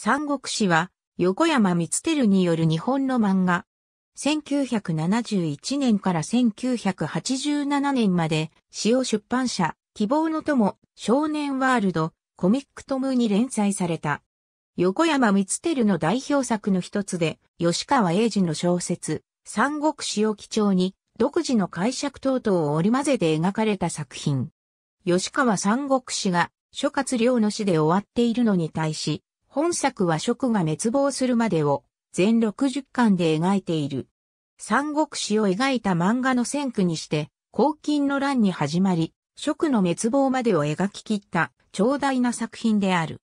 三国志は、横山光輝による日本の漫画。1971年から1987年まで、塩出版社、希望の友、少年ワールド、コミックトムに連載された。横山光輝の代表作の一つで、吉川英治の小説、三国志を基調に、独自の解釈等々を織り交ぜて描かれた作品。吉川三国志が諸葛亮の死で終わっているのに対し、本作は食が滅亡するまでを全60巻で描いている。三国史を描いた漫画の先駆にして、黄金の乱に始まり、食の滅亡までを描き切った長大な作品である。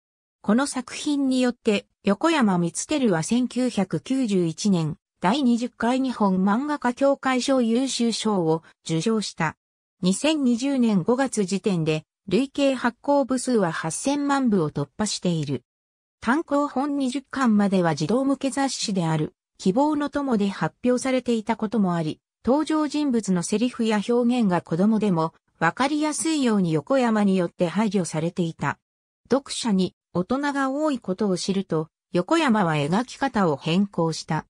この作品によって、横山光輝は1991年、第20回日本漫画家協会賞優秀賞を受賞した。2020年5月時点で、累計発行部数は8000万部を突破している。単行本20巻までは児童向け雑誌である、希望の友で発表されていたこともあり、登場人物のセリフや表現が子供でもわかりやすいように横山によって排除されていた。読者に大人が多いことを知ると、横山は描き方を変更した。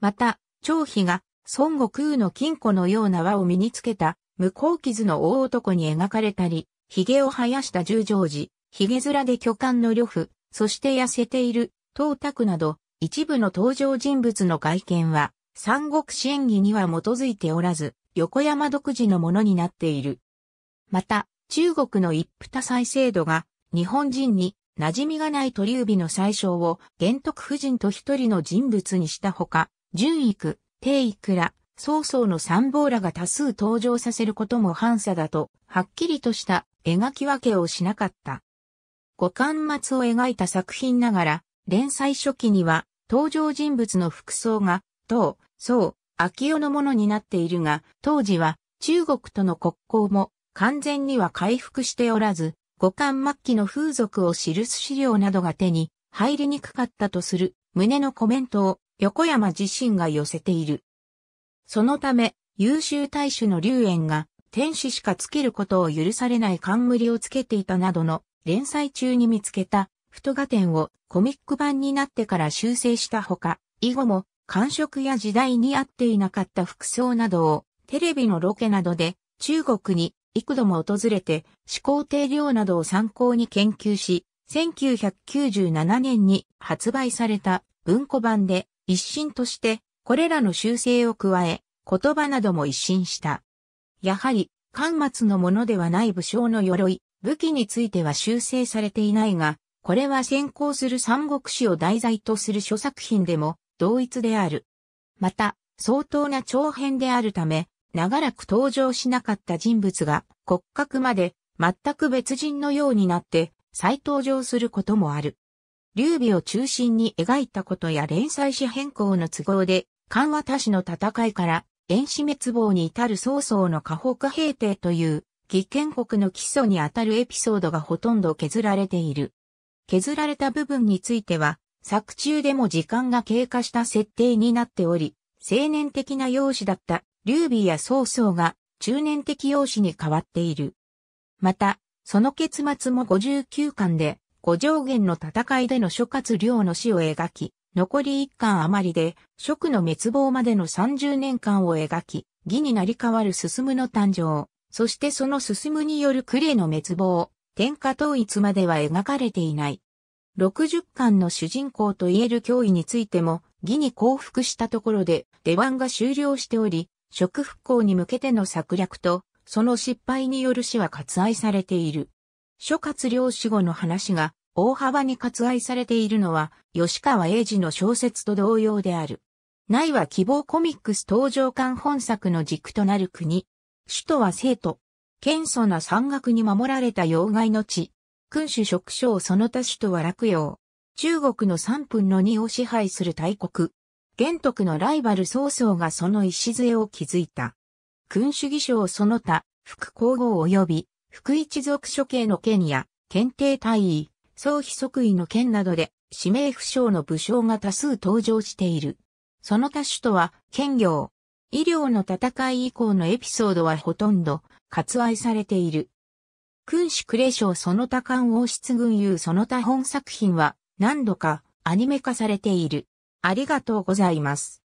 また、張飛が孫悟空の金庫のような輪を身につけた無効傷の大男に描かれたり、髭を生やした十条寺、髭面で巨漢の呂布、そして痩せている、東卓など、一部の登場人物の外見は、三国志演儀には基づいておらず、横山独自のものになっている。また、中国の一夫多妻制度が、日本人に馴染みがない鳥指の最小を玄徳夫人と一人の人物にしたほか、純育、帝育ら、曹操の参謀らが多数登場させることも反差だと、はっきりとした描き分けをしなかった。五巻末を描いた作品ながら、連載初期には登場人物の服装が、唐、宋、秋代のものになっているが、当時は中国との国交も完全には回復しておらず、五巻末期の風俗を記す資料などが手に入りにくかったとする旨のコメントを横山自身が寄せている。そのため、優秀大衆の龍炎が天使しかつけることを許されない冠をつけていたなどの連載中に見つけた、太画展をコミック版になってから修正したほか、以後も、感触や時代に合っていなかった服装などを、テレビのロケなどで、中国に幾度も訪れて、思考定量などを参考に研究し、1997年に発売された文庫版で一新としてこれらの修正を加え言葉なども一新した。やはり、巻末のものではない武将の鎧、武器については修正されていないが、これは先行する三国史を題材とする諸作品でも同一である。また、相当な長編であるため、長らく登場しなかった人物が骨格まで全く別人のようになって再登場することもある。劉備を中心に描いたことや連載史変更の都合で、関和他氏の戦いから、遠視滅亡に至る曹操の下北平定という義建国の基礎にあたるエピソードがほとんど削られている。削られた部分については、作中でも時間が経過した設定になっており、青年的な容姿だった劉備や曹操が中年的容姿に変わっている。また、その結末も59巻で、五条元の戦いでの諸葛亮の死を描き、残り1巻余りで、蜀の滅亡までの30年間を描き、義になり変わる進むの誕生。そしてその進むによるクレの滅亡、天下統一までは描かれていない。60巻の主人公と言える脅威についても、義に降伏したところで出番が終了しており、食復興に向けての策略と、その失敗による死は割愛されている。諸葛亮死後の話が大幅に割愛されているのは、吉川英治の小説と同様である。内は希望コミックス登場館本作の軸となる国、首都は生徒。謙素な山岳に守られた要害の地。君主職将その他首都は洛陽。中国の三分の二を支配する大国。玄徳のライバル曹操がその礎を築いた。君主義将その他、副皇后及び、副一族処刑の権や、検定大尉、総秘即位の権などで、指名不詳の武将が多数登場している。その他首都は、県行、医療の戦い以降のエピソードはほとんど割愛されている。君主クレショその他官王室軍友その他本作品は何度かアニメ化されている。ありがとうございます。